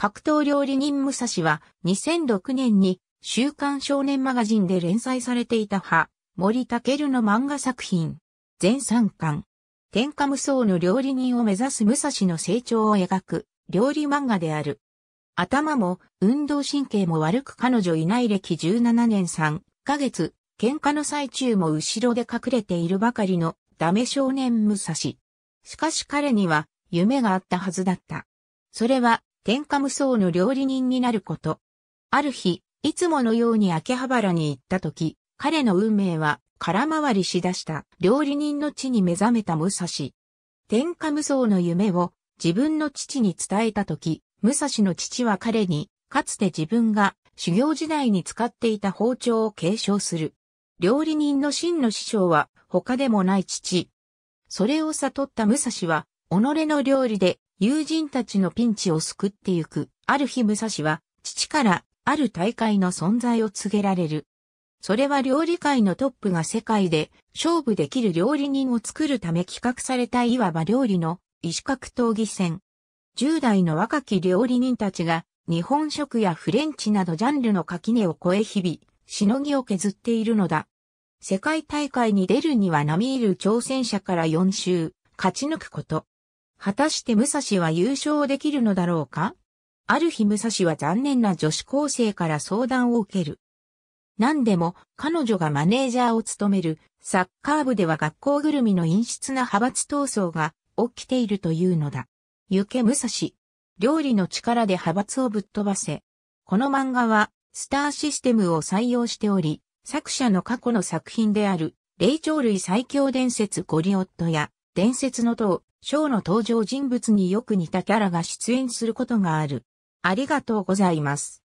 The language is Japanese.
格闘料理人武蔵は2006年に週刊少年マガジンで連載されていた派、森武の漫画作品。全3巻。天下無双の料理人を目指す武蔵の成長を描く料理漫画である。頭も運動神経も悪く彼女いない歴17年3ヶ月、喧嘩の最中も後ろで隠れているばかりのダメ少年武蔵。しかし彼には夢があったはずだった。それは天下無双の料理人になること。ある日、いつものように秋葉原に行った時、彼の運命は空回りしだした料理人の地に目覚めた武蔵。天下無双の夢を自分の父に伝えた時、武蔵の父は彼に、かつて自分が修行時代に使っていた包丁を継承する。料理人の真の師匠は他でもない父。それを悟った武蔵は、己の料理で友人たちのピンチを救ってゆく。ある日武蔵は、父からある大会の存在を告げられる。それは料理界のトップが世界で勝負できる料理人を作るため企画されたいわば料理の石格闘技戦。10代の若き料理人たちが日本食やフレンチなどジャンルの垣根を越え日々、しのぎを削っているのだ。世界大会に出るには並みいる挑戦者から4周、勝ち抜くこと。果たして武蔵は優勝できるのだろうかある日武蔵は残念な女子高生から相談を受ける。何でも彼女がマネージャーを務めるサッカー部では学校ぐるみの陰湿な派閥闘争が起きているというのだ。ゆけ武蔵。料理の力で派閥をぶっ飛ばせ。この漫画はスターシステムを採用しており、作者の過去の作品である霊長類最強伝説ゴリオットや伝説の塔、ショーの登場人物によく似たキャラが出演することがある。ありがとうございます。